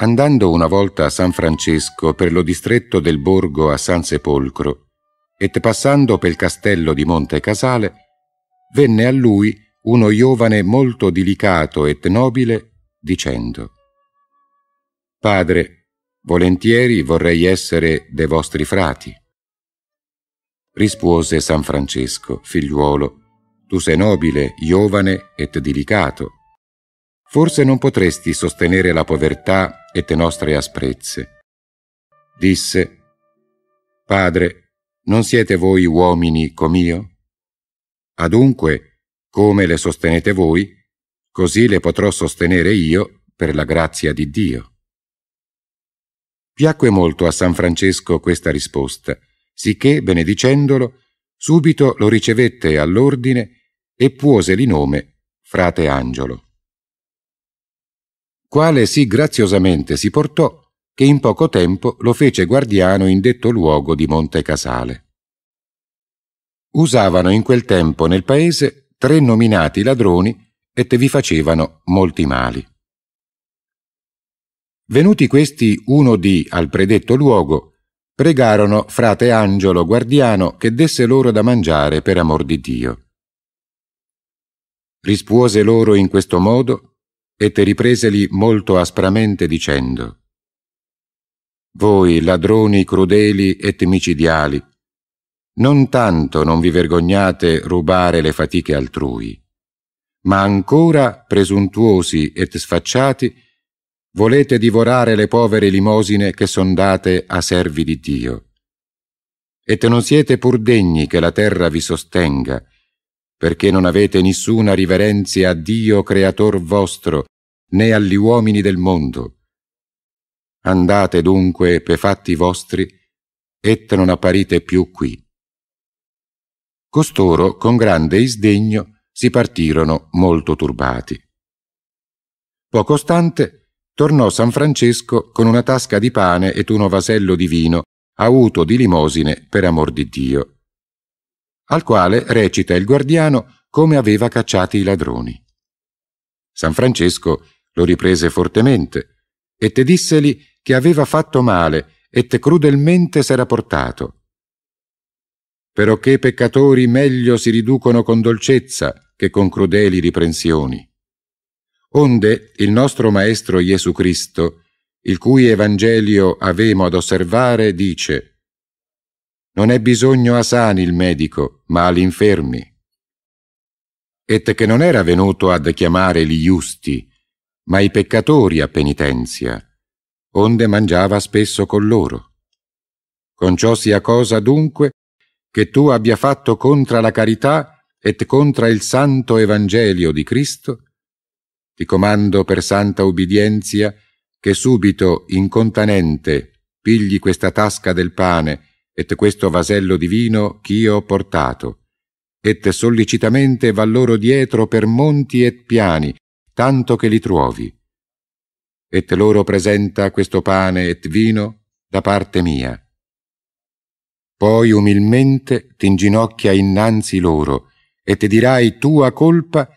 Andando una volta a San Francesco per lo distretto del borgo a San Sepolcro, et passando pel castello di Monte Casale, venne a lui uno giovane molto delicato et nobile, dicendo Padre, volentieri vorrei essere de vostri frati. Rispose San Francesco, figliuolo, tu sei nobile, giovane et delicato, Forse non potresti sostenere la povertà e te nostre asprezze. Disse, Padre, non siete voi uomini com'io? Adunque, come le sostenete voi, così le potrò sostenere io per la grazia di Dio. Piacque molto a San Francesco questa risposta, sicché, benedicendolo, subito lo ricevette all'ordine e puose di nome frate Angelo quale sì graziosamente si portò che in poco tempo lo fece guardiano in detto luogo di Monte Casale. Usavano in quel tempo nel paese tre nominati ladroni e te vi facevano molti mali. Venuti questi uno di al predetto luogo, pregarono frate Angelo guardiano che desse loro da mangiare per amor di Dio. Rispuose loro in questo modo e te ripreseli molto aspramente dicendo Voi ladroni crudeli e micidiali, non tanto non vi vergognate rubare le fatiche altrui, ma ancora presuntuosi e sfacciati volete divorare le povere limosine che son date a servi di Dio. E te non siete pur degni che la terra vi sostenga, perché non avete nessuna riverenzia a Dio creator vostro, né agli uomini del mondo. Andate dunque per fatti vostri, et non apparite più qui. Costoro, con grande isdegno, si partirono molto turbati. Poco stante, tornò San Francesco con una tasca di pane ed uno vasello di vino, avuto di limosine per amor di Dio al quale recita il guardiano come aveva cacciati i ladroni. San Francesco lo riprese fortemente e te disseli che aveva fatto male e te crudelmente s'era portato. Però che peccatori meglio si riducono con dolcezza che con crudeli riprensioni. Onde il nostro Maestro Gesù Cristo, il cui Evangelio avemo ad osservare, dice non è bisogno a sani il medico, ma agli infermi. Et che non era venuto ad chiamare gli giusti, ma i peccatori a penitenzia, onde mangiava spesso con loro. Con ciò sia cosa dunque che tu abbia fatto contra la carità et contra il santo evangelio di Cristo, ti comando per santa ubbidienzia che subito incontanente pigli questa tasca del pane et questo vasello divino ch'io ho portato, et sollicitamente va loro dietro per monti e piani, tanto che li trovi. Et loro presenta questo pane et vino da parte mia. Poi umilmente t'inginocchia innanzi loro, e ti dirai tua colpa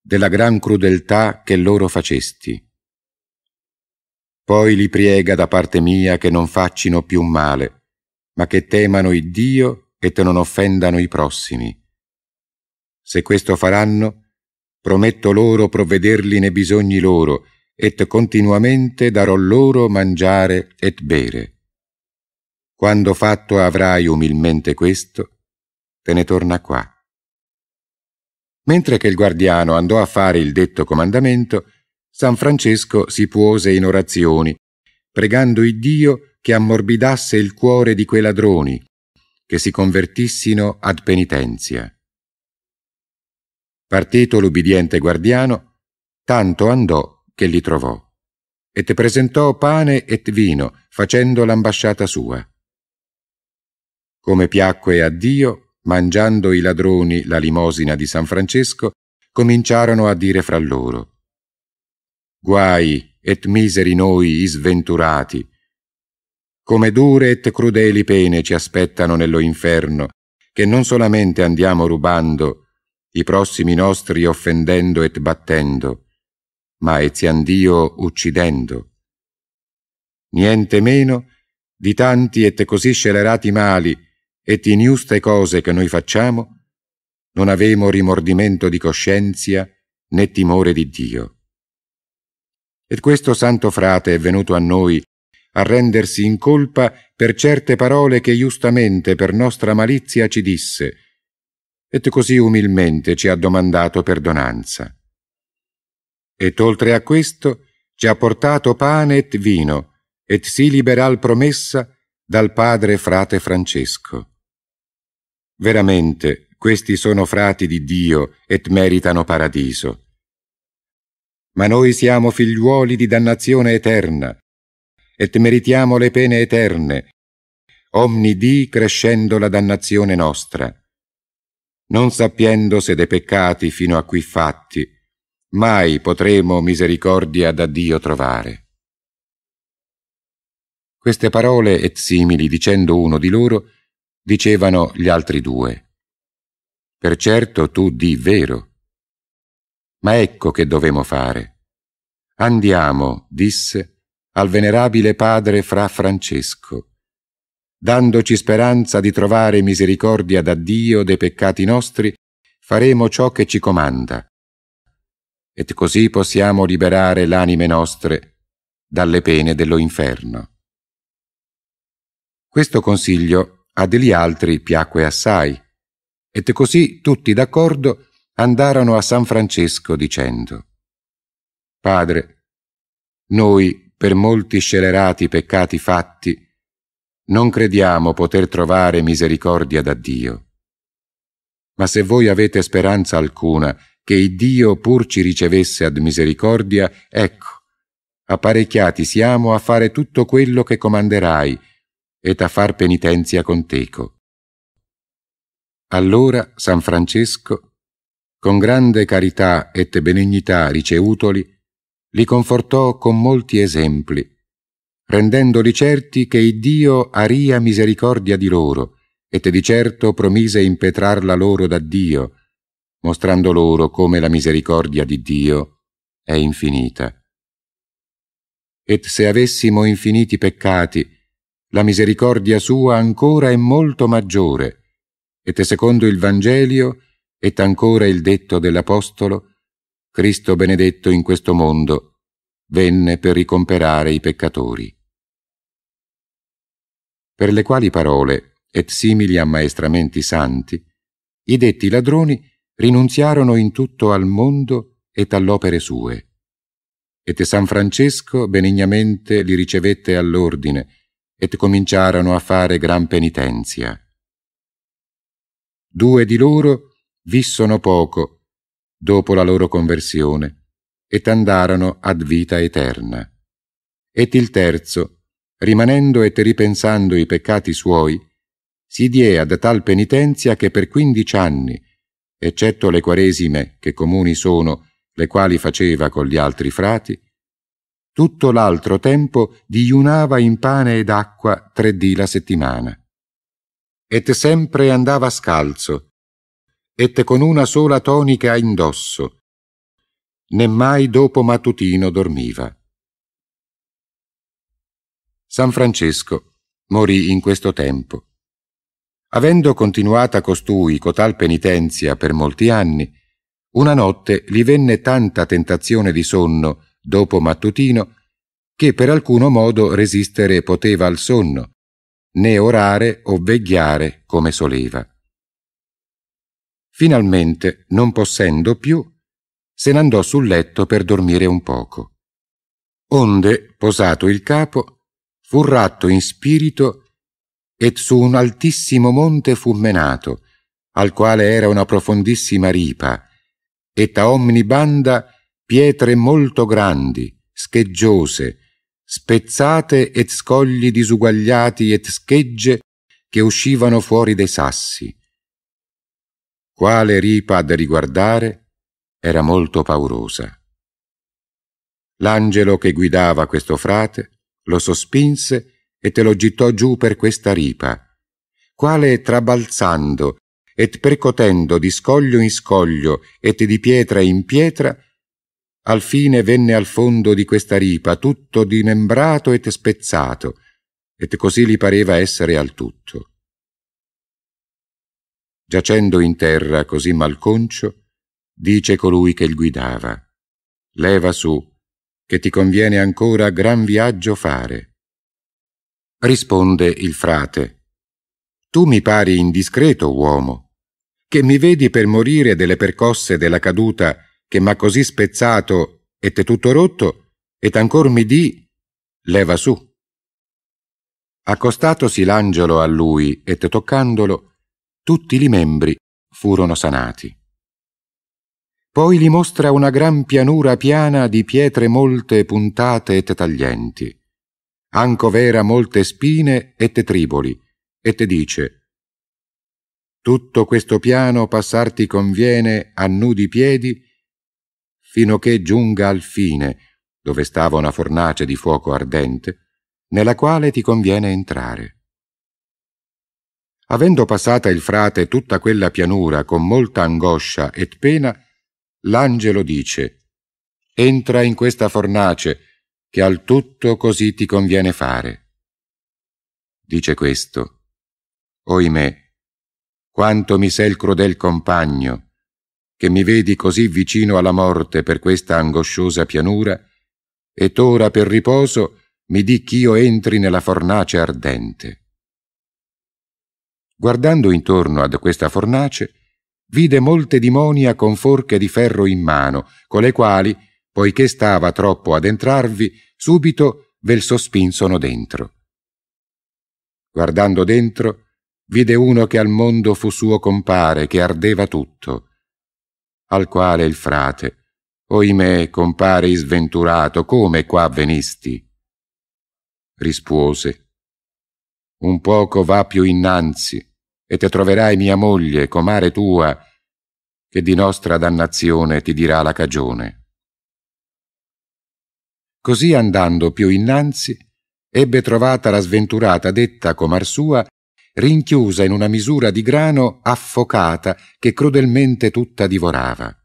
della gran crudeltà che loro facesti. Poi li priega da parte mia che non faccino più male, ma che temano il Dio e te non offendano i prossimi. Se questo faranno, prometto loro provvederli nei bisogni loro, et continuamente darò loro mangiare et bere. Quando fatto avrai umilmente questo, te ne torna qua. Mentre che il guardiano andò a fare il detto comandamento, San Francesco si puose in orazioni, pregando il Dio che ammorbidasse il cuore di quei ladroni, che si convertissino ad penitenzia. Partito l'ubbidiente guardiano, tanto andò che li trovò, e te presentò pane e vino, facendo l'ambasciata sua. Come piacque a Dio, mangiando i ladroni la limosina di San Francesco, cominciarono a dire fra loro Guai et miseri noi sventurati!» come dure et crudeli pene ci aspettano nello inferno, che non solamente andiamo rubando, i prossimi nostri offendendo et battendo, ma ezian Dio uccidendo. Niente meno di tanti et così scelerati mali e di iniuste cose che noi facciamo, non avemo rimordimento di coscienza né timore di Dio. Ed questo santo frate è venuto a noi a rendersi in colpa per certe parole che giustamente per nostra malizia ci disse, et così umilmente ci ha domandato perdonanza. Et oltre a questo ci ha portato pane et vino, et si liberal promessa dal padre frate Francesco. Veramente, questi sono frati di Dio et meritano paradiso. Ma noi siamo figliuoli di dannazione eterna, et meritiamo le pene eterne, omni di crescendo la dannazione nostra, non sappiendo se dei peccati fino a qui fatti, mai potremo misericordia da Dio trovare. Queste parole et simili, dicendo uno di loro, dicevano gli altri due. Per certo tu di vero. Ma ecco che dovemo fare. Andiamo, disse, al venerabile padre Fra Francesco, dandoci speranza di trovare misericordia da Dio dei peccati nostri, faremo ciò che ci comanda, E così possiamo liberare l'anime nostre dalle pene dello inferno. Questo consiglio a degli altri piacque assai, e così tutti d'accordo andarono a San Francesco dicendo Padre, noi per molti scelerati peccati fatti, non crediamo poter trovare misericordia da Dio. Ma se voi avete speranza alcuna che il Dio pur ci ricevesse ad misericordia, ecco, apparecchiati siamo a fare tutto quello che comanderai ed a far penitenzia con teco. Allora San Francesco, con grande carità et benignità ricevutoli, li confortò con molti esempi, rendendoli certi che Iddio aria misericordia di loro, e te di certo promise impetrarla loro da Dio, mostrando loro come la misericordia di Dio è infinita. Et se avessimo infiniti peccati, la misericordia sua ancora è molto maggiore, et secondo il Vangelio, et ancora il detto dell'Apostolo, Cristo benedetto in questo mondo venne per ricomperare i peccatori. Per le quali parole, et simili ammaestramenti santi, i detti ladroni rinunziarono in tutto al mondo et all'opere sue. E San Francesco benignamente li ricevette all'ordine, et cominciarono a fare gran penitenzia. Due di loro vissono poco, dopo la loro conversione e t'andarono ad vita eterna. Ed il terzo, rimanendo e ripensando i peccati suoi, si die ad tal penitenzia che per quindici anni, eccetto le quaresime che comuni sono, le quali faceva con gli altri frati, tutto l'altro tempo digiunava in pane ed acqua tre dì la settimana. Et sempre andava scalzo, ette con una sola tonica indosso, né mai dopo mattutino dormiva. San Francesco morì in questo tempo. Avendo continuata costui cotal penitenzia per molti anni, una notte gli venne tanta tentazione di sonno dopo mattutino che per alcuno modo resistere poteva al sonno, né orare o vegliare come soleva. Finalmente, non possendo più, se n'andò sul letto per dormire un poco. Onde, posato il capo, fu ratto in spirito ed su un altissimo monte fu menato, al quale era una profondissima ripa, e ta omni banda pietre molto grandi, scheggiose, spezzate et scogli disuguagliati et schegge che uscivano fuori dei sassi quale ripa da riguardare, era molto paurosa. L'angelo che guidava questo frate lo sospinse e te lo gittò giù per questa ripa, quale trabalzando et percotendo di scoglio in scoglio et di pietra in pietra, al fine venne al fondo di questa ripa tutto dimembrato et spezzato, et così gli pareva essere al tutto. Giacendo in terra così malconcio, dice colui che il guidava, leva su, che ti conviene ancora gran viaggio fare. Risponde il frate, tu mi pari indiscreto, uomo, che mi vedi per morire delle percosse della caduta che m'ha così spezzato e te tutto rotto, ed ancor mi di, leva su. Accostatosi l'angelo a lui e toccandolo, tutti i membri furono sanati. Poi gli mostra una gran pianura piana di pietre molte puntate e taglienti, anco vera molte spine e triboli, e te dice «Tutto questo piano passar ti conviene a nudi piedi, fino che giunga al fine, dove stava una fornace di fuoco ardente, nella quale ti conviene entrare. Avendo passata il frate tutta quella pianura con molta angoscia et pena, l'angelo dice Entra in questa fornace, che al tutto così ti conviene fare. Dice questo, oimè, quanto mi sei il crudel compagno, che mi vedi così vicino alla morte per questa angosciosa pianura, et ora per riposo mi di ch'io entri nella fornace ardente. Guardando intorno ad questa fornace, vide molte dimonia con forche di ferro in mano, con le quali, poiché stava troppo ad entrarvi, subito vel sospinsono dentro. Guardando dentro, vide uno che al mondo fu suo compare, che ardeva tutto, al quale il frate, oimè, compare isventurato, come qua venisti? Rispose, un poco va più innanzi, e te troverai mia moglie, comare tua, che di nostra dannazione ti dirà la cagione. Così andando più innanzi, ebbe trovata la sventurata detta comar sua, rinchiusa in una misura di grano affocata che crudelmente tutta divorava.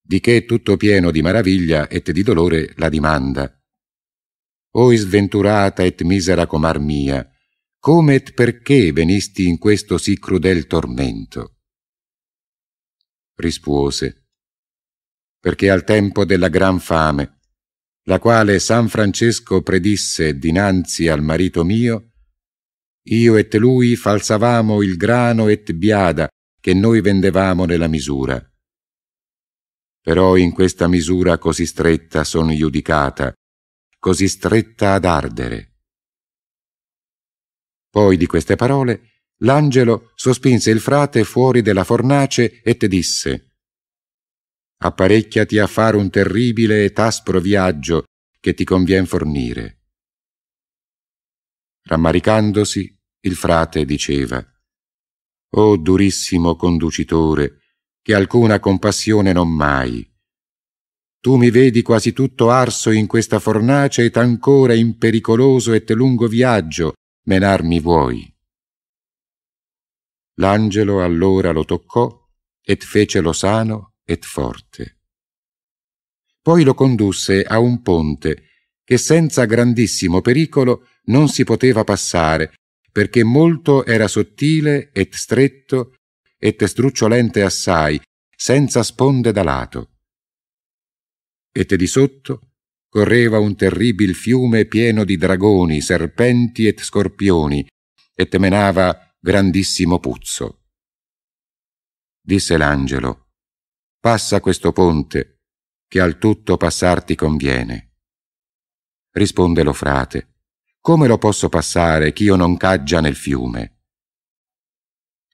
Di che tutto pieno di maraviglia e di dolore la dimanda. O sventurata et misera comar mia, come et perché venisti in questo sì crudel tormento? Rispuose, perché al tempo della gran fame, la quale San Francesco predisse dinanzi al marito mio, io et lui falsavamo il grano et biada che noi vendevamo nella misura. Però in questa misura così stretta sono giudicata, così stretta ad ardere poi di queste parole l'angelo sospinse il frate fuori della fornace e te disse Apparecchiati a fare un terribile ed aspro viaggio che ti convien fornire. Rammaricandosi, il frate diceva O durissimo conducitore, che alcuna compassione non mai. Tu mi vedi quasi tutto arso in questa fornace ed ancora in pericoloso e lungo viaggio menarmi vuoi. L'angelo allora lo toccò ed fecelo sano ed forte. Poi lo condusse a un ponte che senza grandissimo pericolo non si poteva passare, perché molto era sottile et stretto et strucciolente assai, senza sponde da lato. Et di sotto correva un terribile fiume pieno di dragoni, serpenti et scorpioni, e temenava grandissimo puzzo. Disse l'angelo, passa questo ponte, che al tutto passarti conviene. Risponde lo frate, come lo posso passare ch'io non caggia nel fiume?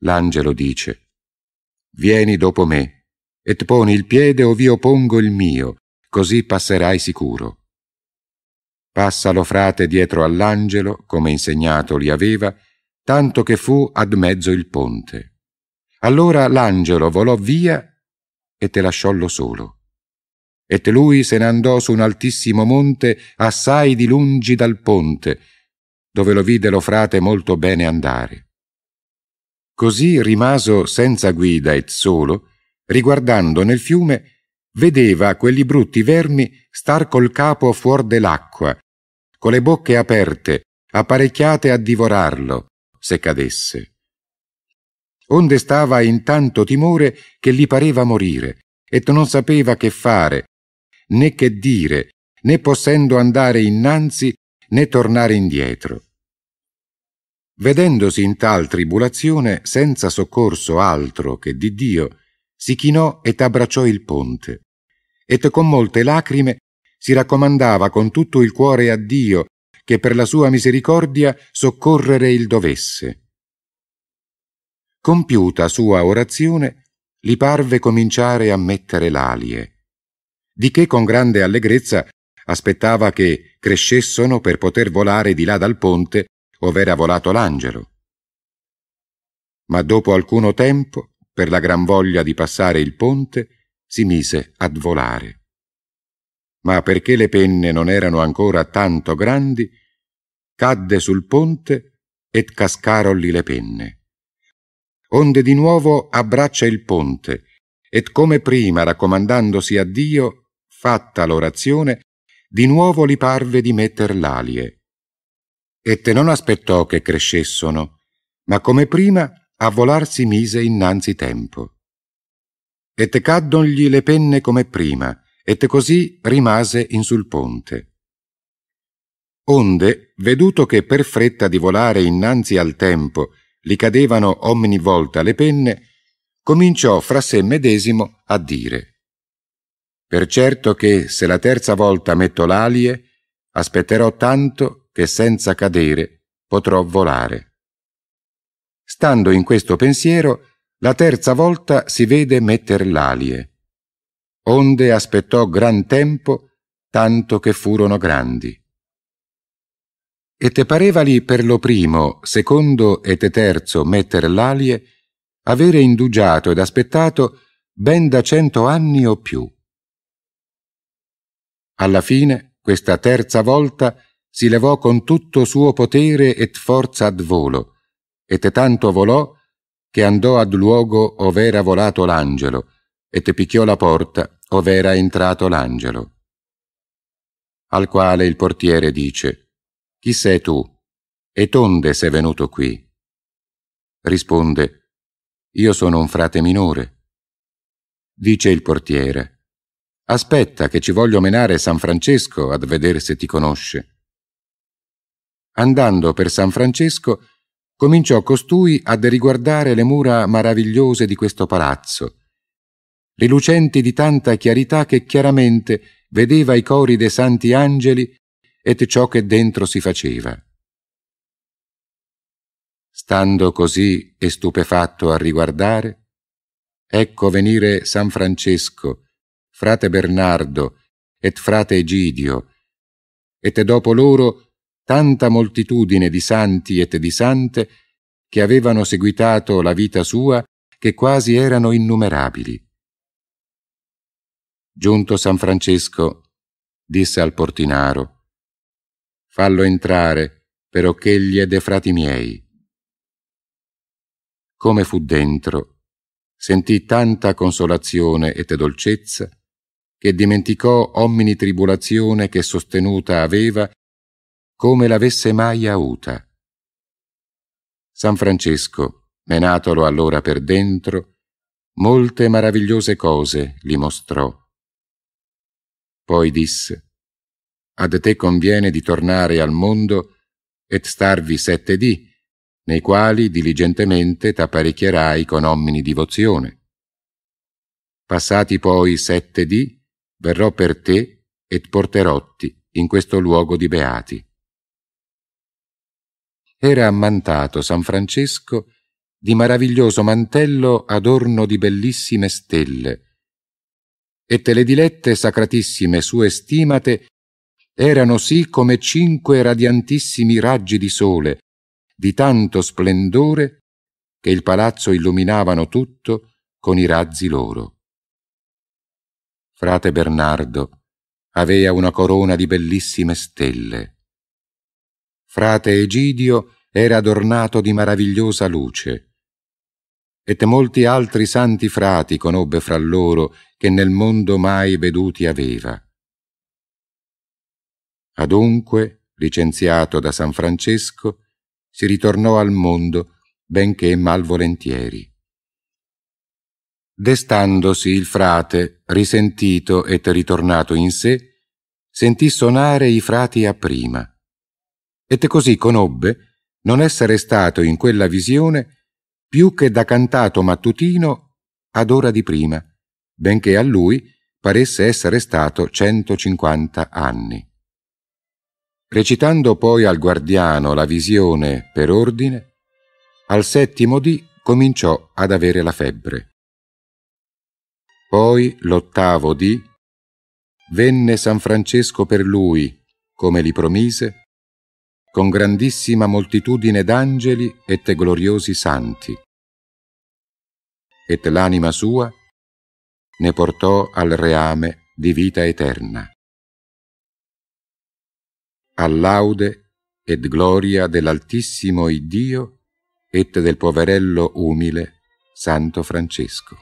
L'angelo dice, vieni dopo me, et poni il piede ov'io pongo il mio, così passerai sicuro. Passalo frate dietro all'angelo, come insegnato li aveva, tanto che fu ad mezzo il ponte. Allora l'angelo volò via e te lasciollo solo. Et lui se ne andò su un altissimo monte, assai di lungi dal ponte, dove lo vide lo frate molto bene andare. Così rimaso senza guida e solo, riguardando nel fiume, vedeva quelli brutti vermi star col capo fuor dell'acqua, con le bocche aperte, apparecchiate a divorarlo, se cadesse. Onde stava in tanto timore che gli pareva morire, e non sapeva che fare, né che dire, né possendo andare innanzi né tornare indietro. Vedendosi in tal tribulazione senza soccorso altro che di Dio, si chinò ed abbracciò il ponte et con molte lacrime si raccomandava con tutto il cuore a Dio che per la sua misericordia soccorrere il dovesse. Compiuta sua orazione, gli parve cominciare a mettere l'alie, di che con grande allegrezza aspettava che crescessero per poter volare di là dal ponte ov'era volato l'angelo. Ma dopo alcuno tempo, per la gran voglia di passare il ponte, si mise ad volare. Ma perché le penne non erano ancora tanto grandi, cadde sul ponte ed cascarolli le penne. Onde di nuovo abbraccia il ponte, ed come prima raccomandandosi a Dio, fatta l'orazione, di nuovo li parve di metter l'alie. Ette non aspettò che crescessono, ma come prima a volar si mise innanzi tempo e te caddongli le penne come prima, e te così rimase in sul ponte. Onde, veduto che per fretta di volare innanzi al tempo li cadevano ogni volta le penne, cominciò fra sé medesimo a dire Per certo che se la terza volta metto l'alie, aspetterò tanto che senza cadere potrò volare. Stando in questo pensiero, la terza volta si vede metter l'alie. Onde aspettò gran tempo, tanto che furono grandi. E te parevali per lo primo, secondo e te terzo metter l'alie, avere indugiato ed aspettato ben da cento anni o più. Alla fine, questa terza volta, si levò con tutto suo potere et forza ad volo, e te tanto volò che andò ad luogo ov'era volato l'angelo, e te picchiò la porta ov'era entrato l'angelo. Al quale il portiere dice, Chi sei tu? E tonde sei venuto qui? Risponde, Io sono un frate minore. Dice il portiere, Aspetta che ci voglio menare San Francesco ad vedere se ti conosce. Andando per San Francesco, cominciò costui a riguardare le mura maravigliose di questo palazzo, rilucenti di tanta chiarità che chiaramente vedeva i cori dei santi angeli et ciò che dentro si faceva. Stando così e stupefatto a riguardare, ecco venire San Francesco, frate Bernardo et frate Egidio, et dopo loro tanta moltitudine di santi e di sante che avevano seguitato la vita sua che quasi erano innumerabili. Giunto San Francesco, disse al portinaro, fallo entrare, gli è de frati miei. Come fu dentro, sentì tanta consolazione e dolcezza, che dimenticò omni tribolazione che sostenuta aveva come l'avesse mai avuta. San Francesco, menatolo allora per dentro, molte maravigliose cose gli mostrò. Poi disse, ad te conviene di tornare al mondo et starvi sette dì, nei quali diligentemente t'apparecchierai con omini divozione. Passati poi sette dì, verrò per te et porterotti in questo luogo di beati era ammantato San Francesco di maraviglioso mantello adorno di bellissime stelle, e te le dilette sacratissime sue stimate erano sì come cinque radiantissimi raggi di sole, di tanto splendore che il palazzo illuminavano tutto con i razzi loro. Frate Bernardo avea una corona di bellissime stelle frate Egidio, era adornato di maravigliosa luce. E molti altri santi frati conobbe fra loro che nel mondo mai veduti aveva. Adunque, licenziato da San Francesco, si ritornò al mondo benché malvolentieri. Destandosi il frate, risentito e ritornato in sé, sentì sonare i frati a prima e così conobbe non essere stato in quella visione più che da cantato mattutino ad ora di prima, benché a lui paresse essere stato 150 anni. Recitando poi al guardiano la visione per ordine, al settimo dì cominciò ad avere la febbre. Poi l'ottavo dì venne San Francesco per lui, come li promise, con grandissima moltitudine d'angeli e te gloriosi santi. E l'anima sua ne portò al reame di vita eterna. All'aude ed gloria dell'Altissimo Iddio et del poverello umile Santo Francesco.